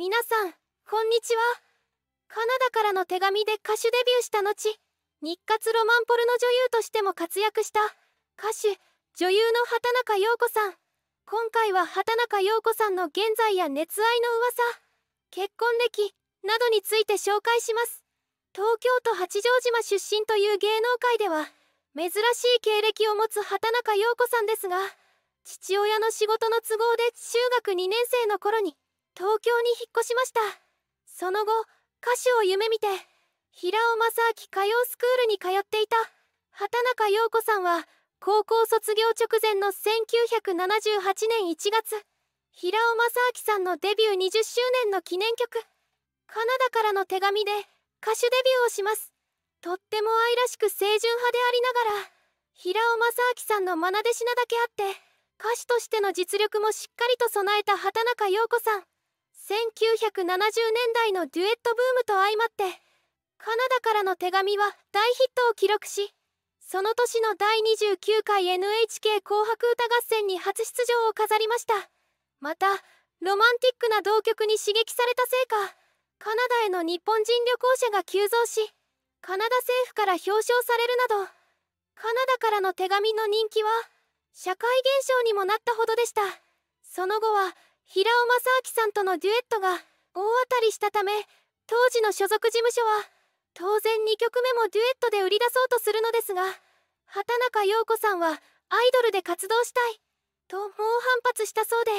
皆さんこんにちはカナダからの手紙で歌手デビューした後日活ロマンポルノ女優としても活躍した歌手女優の畑中陽子さん今回は畑中陽子さんの現在や熱愛の噂結婚歴などについて紹介します東京都八丈島出身という芸能界では珍しい経歴を持つ畑中陽子さんですが父親の仕事の都合で中学2年生の頃に東京に引っ越しましたその後歌手を夢見て平尾正明歌謡スクールに通っていた畑中陽子さんは高校卒業直前の1978年1月平尾正明さんのデビュー20周年の記念曲「カナダからの手紙」で歌手デビューをしますとっても愛らしく清純派でありながら平尾正明さんの愛弟子なだけあって歌手としての実力もしっかりと備えた畑中陽子さん1970年代のデュエットブームと相まってカナダからの手紙は大ヒットを記録しその年の第29回 NHK 紅白歌合戦に初出場を飾りましたまたロマンティックな同曲に刺激されたせいかカナダへの日本人旅行者が急増しカナダ政府から表彰されるなどカナダからの手紙の人気は社会現象にもなったほどでしたその後は平尾正明さんとのデュエットが大当たりしたため当時の所属事務所は当然2曲目もデュエットで売り出そうとするのですが畑中陽子さんはアイドルで活動したいと猛反発したそうで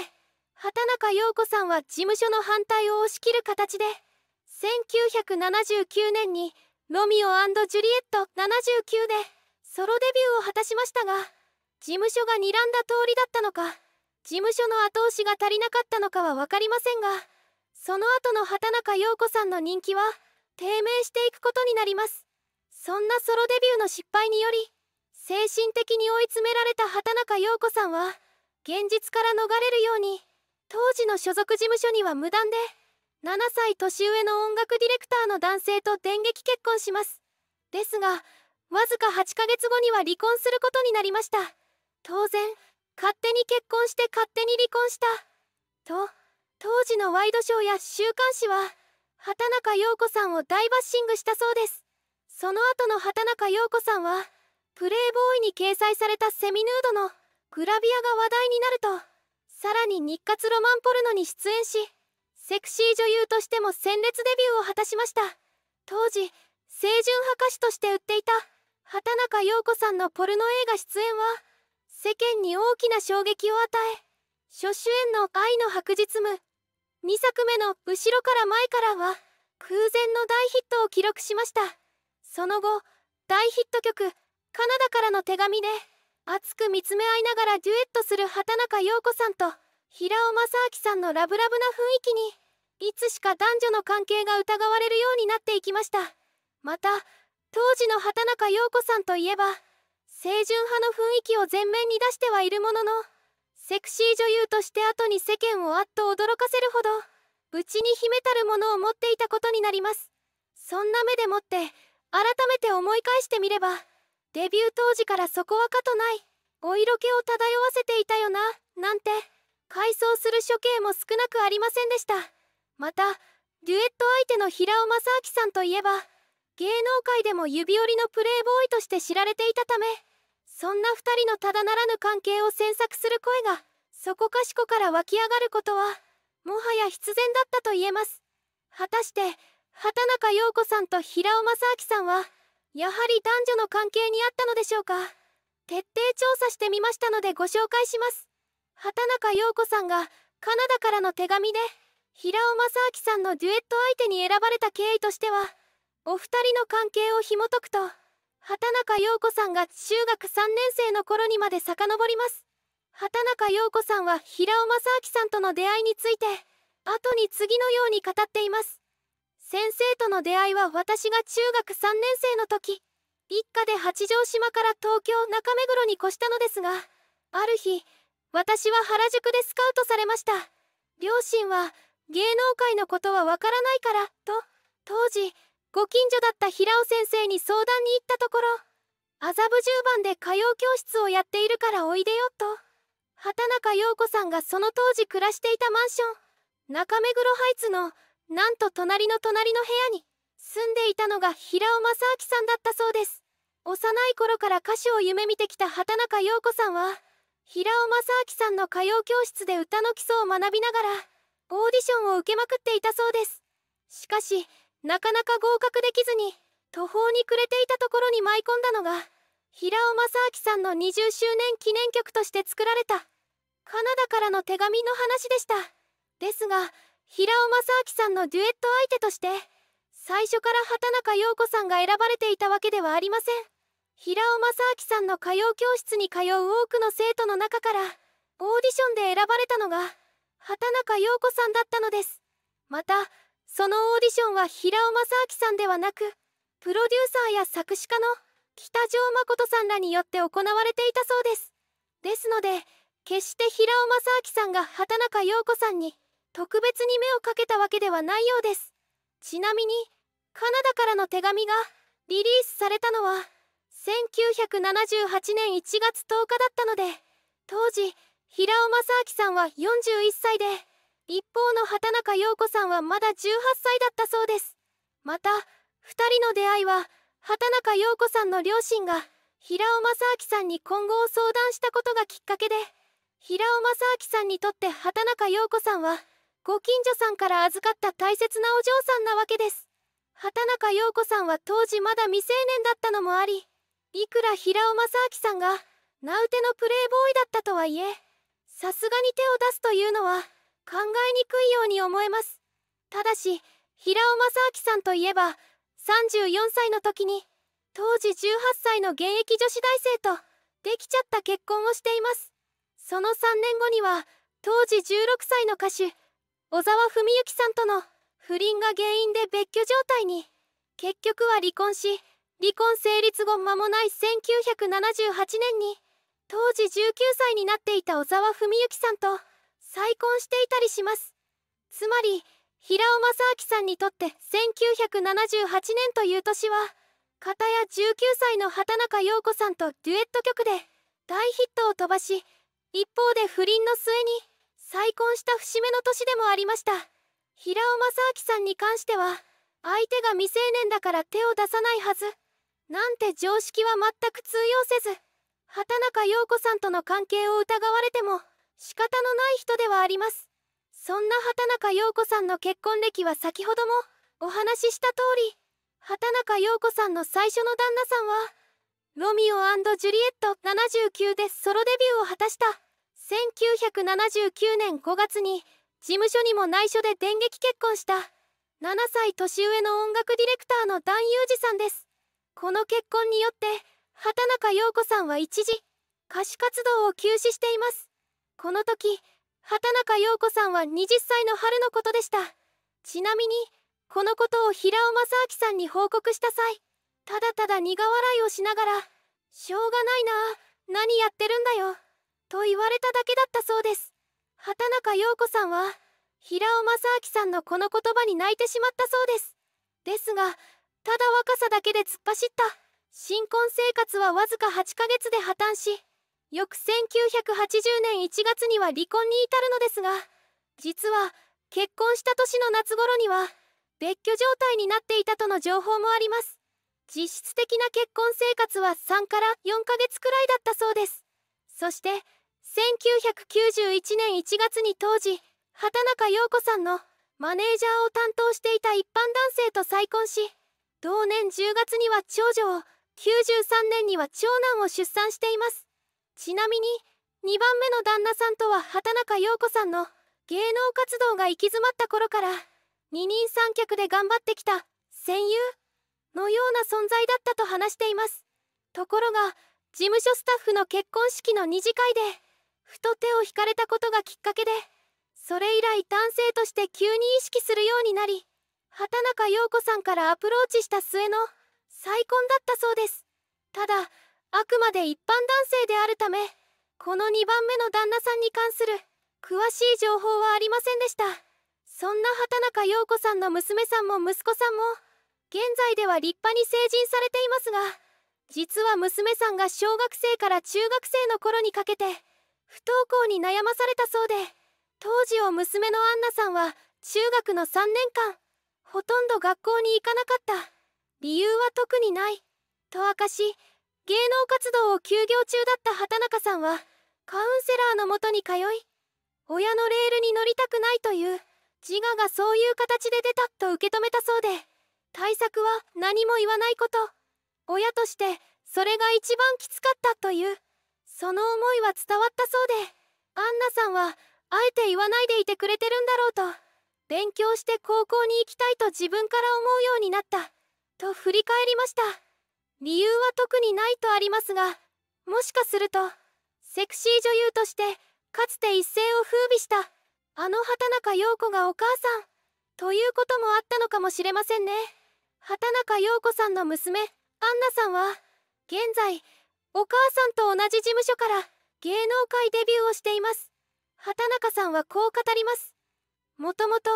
畑中陽子さんは事務所の反対を押し切る形で1979年に「ロミオジュリエット79」でソロデビューを果たしましたが事務所が睨んだ通りだったのか事務所の後押しが足りなかったのかは分かりませんがその後の畑中陽子さんの人気は低迷していくことになりますそんなソロデビューの失敗により精神的に追い詰められた畑中陽子さんは現実から逃れるように当時の所属事務所には無断で7歳年上の音楽ディレクターの男性と電撃結婚しますですがわずか8ヶ月後には離婚することになりました当然勝手に結婚して勝手に離婚したと当時のワイドショーや週刊誌は畑中陽子さんを大バッシングしたそうですその後の畑中陽子さんはプレイボーイに掲載されたセミヌードのグラビアが話題になるとさらに日活ロマンポルノに出演しセクシー女優としても鮮烈デビューを果たしました当時清純派歌手として売っていた畑中陽子さんのポルノ映画出演は世間に大きな衝撃を与え初主演の「愛の白日夢」2作目の「後ろから前から」は空前の大ヒットを記録しましたその後大ヒット曲「カナダからの手紙」で熱く見つめ合いながらデュエットする畑中陽子さんと平尾正明さんのラブラブな雰囲気にいつしか男女の関係が疑われるようになっていきましたまた当時の畑中陽子さんといえば清純派の雰囲気を前面に出してはいるもののセクシー女優として後に世間をあっと驚かせるほどうちに秘めたるものを持っていたことになりますそんな目でもって改めて思い返してみればデビュー当時からそこはかとないお色気を漂わせていたよななんて回想する処刑も少なくありませんでしたまたデュエット相手の平尾正明さんといえば芸能界でも指折りのプレーボーイとして知られていたためそんな2人のただならぬ関係を詮索する声がそこかしこから湧き上がることはもはや必然だったと言えます果たして畑中陽子さんと平尾正明さんはやはり男女の関係にあったのでしょうか徹底調査してみましたのでご紹介します畑中陽子さんがカナダからの手紙で平尾正明さんのデュエット相手に選ばれた経緯としてはお二人の関係を紐解くと畑中陽子さんが中学3年生の頃にまで遡ります畑中陽子さんは平尾正明さんとの出会いについて後に次のように語っています先生との出会いは私が中学3年生の時一家で八丈島から東京中目黒に越したのですがある日私は原宿でスカウトされました両親は芸能界のことはわからないからと当時ご近所だった平尾先生に相談に行ったところ麻布十番で歌謡教室をやっているからおいでよと畑中陽子さんがその当時暮らしていたマンション中目黒ハイツのなんと隣の隣の部屋に住んでいたのが平尾正明さんだったそうです幼い頃から歌手を夢見てきた畑中陽子さんは平尾正明さんの歌謡教室で歌の基礎を学びながらオーディションを受けまくっていたそうですしかしなかなか合格できずに途方に暮れていたところに舞い込んだのが平尾正明さんの20周年記念曲として作られたカナダからの手紙の話でしたですが平尾正明さんのデュエット相手として最初から畑中陽子さんが選ばれていたわけではありません平尾正明さんの歌謡教室に通う多くの生徒の中からオーディションで選ばれたのが畑中陽子さんだったのですまたそのオーディションは平尾正明さんではなくプロデューサーや作詞家の北条誠さんらによって行われていたそうですですので決して平尾正明さんが畑中陽子さんに特別に目をかけたわけではないようですちなみにカナダからの手紙がリリースされたのは1978年1月10日だったので当時平尾正明さんは41歳で。一方の畑中陽子さんはまだ18歳だったそうですまた2人の出会いは畑中陽子さんの両親が平尾正明さんに今後を相談したことがきっかけで平尾正明さんにとって畑中陽子さんはご近所さんから預かった大切なお嬢さんなわけです畑中陽子さんは当時まだ未成年だったのもありいくら平尾正明さんが名うてのプレーボーイだったとはいえさすがに手を出すというのは考えにくいように思えますただし平尾正明さんといえば34歳の時に当時18歳の現役女子大生とできちゃった結婚をしていますその3年後には当時16歳の歌手小沢文之さんとの不倫が原因で別居状態に結局は離婚し離婚成立後間もない1978年に当時19歳になっていた小沢文之さんと再婚していたりしますつまり平尾正明さんにとって1978年という年は片や19歳の畑中陽子さんとデュエット曲で大ヒットを飛ばし一方で不倫の末に再婚した節目の年でもありました平尾正明さんに関しては相手が未成年だから手を出さないはずなんて常識は全く通用せず畑中陽子さんとの関係を疑われても仕方のない人ではありますそんな畑中陽子さんの結婚歴は先ほどもお話しした通り畑中陽子さんの最初の旦那さんはロミオジュリエット79でソロデビューを果たした1979年5月に事務所にも内緒で電撃結婚した7歳年上の音楽ディレクターのダン・さんですこの結婚によって畑中陽子さんは一時歌手活動を休止していますこの時畑中陽子さんは20歳の春のことでしたちなみにこのことを平尾正明さんに報告した際ただただ苦笑いをしながら「しょうがないな何やってるんだよ」と言われただけだったそうです畑中陽子さんは平尾正明さんのこの言葉に泣いてしまったそうですですがただ若さだけで突っ走った新婚生活はわずか8ヶ月で破綻し翌1980年1月には離婚に至るのですが実は結婚した年の夏頃には別居状態になっていたとの情報もあります実質的な結婚生活は3から4ヶ月くらいだったそうですそして1991年1月に当時畑中陽子さんのマネージャーを担当していた一般男性と再婚し同年10月には長女を93年には長男を出産していますちなみに2番目の旦那さんとは畑中陽子さんの芸能活動が行き詰まった頃から二人三脚で頑張ってきた戦友のような存在だったと話していますところが事務所スタッフの結婚式の2次会でふと手を引かれたことがきっかけでそれ以来男性として急に意識するようになり畑中陽子さんからアプローチした末の再婚だったそうですただあくまで一般男性であるためこの2番目の旦那さんに関する詳しい情報はありませんでしたそんな畑中陽子さんの娘さんも息子さんも現在では立派に成人されていますが実は娘さんが小学生から中学生の頃にかけて不登校に悩まされたそうで当時を娘のアンナさんは中学の3年間ほとんど学校に行かなかった理由は特にないと明かし芸能活動を休業中だった畑中さんはカウンセラーのもとに通い親のレールに乗りたくないという自我がそういう形で出たと受け止めたそうで対策は何も言わないこと親としてそれが一番きつかったというその思いは伝わったそうでアンナさんはあえて言わないでいてくれてるんだろうと勉強して高校に行きたいと自分から思うようになったと振り返りました。理由は特にないとありますがもしかするとセクシー女優としてかつて一世を風靡したあの畑中陽子がお母さんということもあったのかもしれませんね畑中陽子さんの娘アンナさんは現在お母さんと同じ事務所から芸能界デビューをしています畑中さんはこう語りますもともと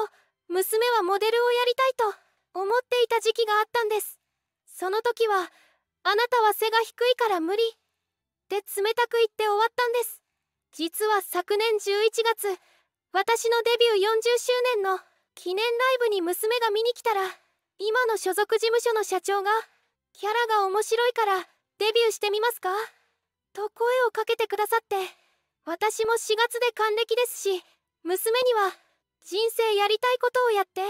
娘はモデルをやりたいと思っていた時期があったんですその時はあなたは背が低いから無理って冷たく言って終わったんです実は昨年11月私のデビュー40周年の記念ライブに娘が見に来たら今の所属事務所の社長がキャラが面白いからデビューしてみますかと声をかけてくださって私も4月で還暦ですし娘には人生やりたいことをやって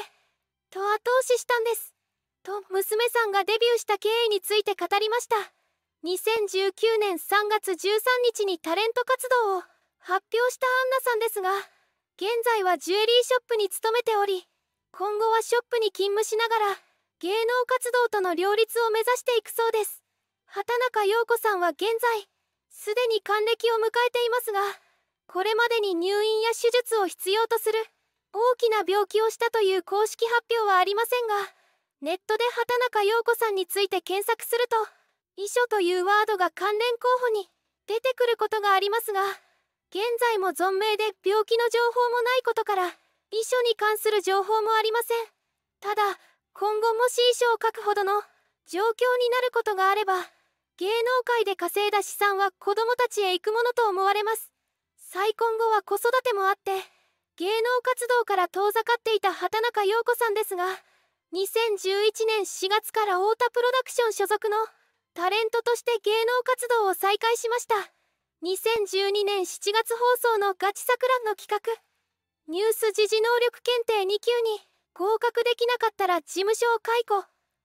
と後押ししたんですと娘さんがデビューした経緯について語りました2019年3月13日にタレント活動を発表したアンナさんですが現在はジュエリーショップに勤めており今後はショップに勤務しながら芸能活動との両立を目指していくそうです畑中陽子さんは現在すでに還暦を迎えていますがこれまでに入院や手術を必要とする大きな病気をしたという公式発表はありませんがネットで畑中陽子さんについて検索すると遺書というワードが関連候補に出てくることがありますが現在も存命で病気の情報もないことから遺書に関する情報もありませんただ今後もし遺書を書くほどの状況になることがあれば芸能界で稼いだ資産は子供たちへ行くものと思われます再婚後は子育てもあって芸能活動から遠ざかっていた畑中陽子さんですが2011年4月から太田プロダクション所属のタレントとして芸能活動を再開しました2012年7月放送の「ガチさくらの企画「ニュース時事能力検定2級」に合格できなかったら事務所を解雇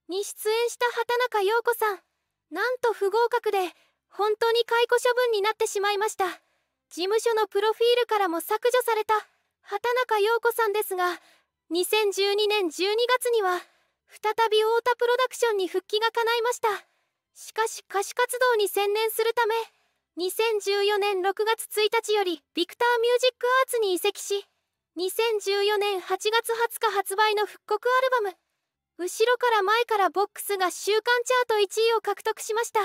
に出演した畑中陽子さんなんと不合格で本当に解雇処分になってしまいました事務所のプロフィールからも削除された畑中陽子さんですが2012年12月には再び太田プロダクションに復帰が叶いましたしかし歌手活動に専念するため2014年6月1日よりビクターミュージックアーツに移籍し2014年8月20日発売の復刻アルバム「後ろから前からボックス」が週間チャート1位を獲得しました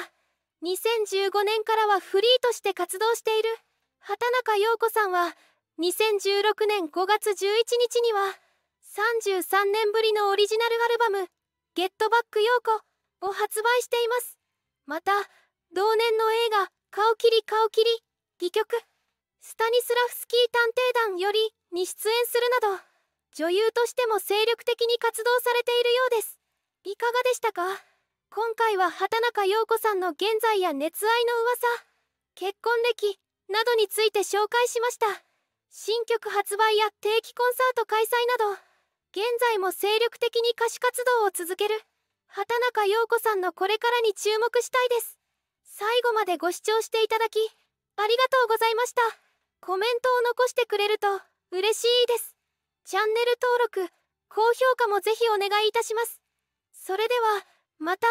2015年からはフリーとして活動している畑中陽子さんは2016年5月11日には33年ぶりのオリジナルアルバム「ゲットバック陽子」を発売していますまた同年の映画「顔切り顔切り」戯曲「スタニスラフスキー探偵団より」に出演するなど女優としても精力的に活動されているようですいかがでしたか今回は畑中陽子さんの現在や熱愛の噂結婚歴などについて紹介しました新曲発売や定期コンサート開催など現在も精力的に歌手活動を続ける畑中陽子さんのこれからに注目したいです最後までご視聴していただきありがとうございましたコメントを残してくれると嬉しいですチャンネル登録高評価もぜひお願いいたしますそれではまた。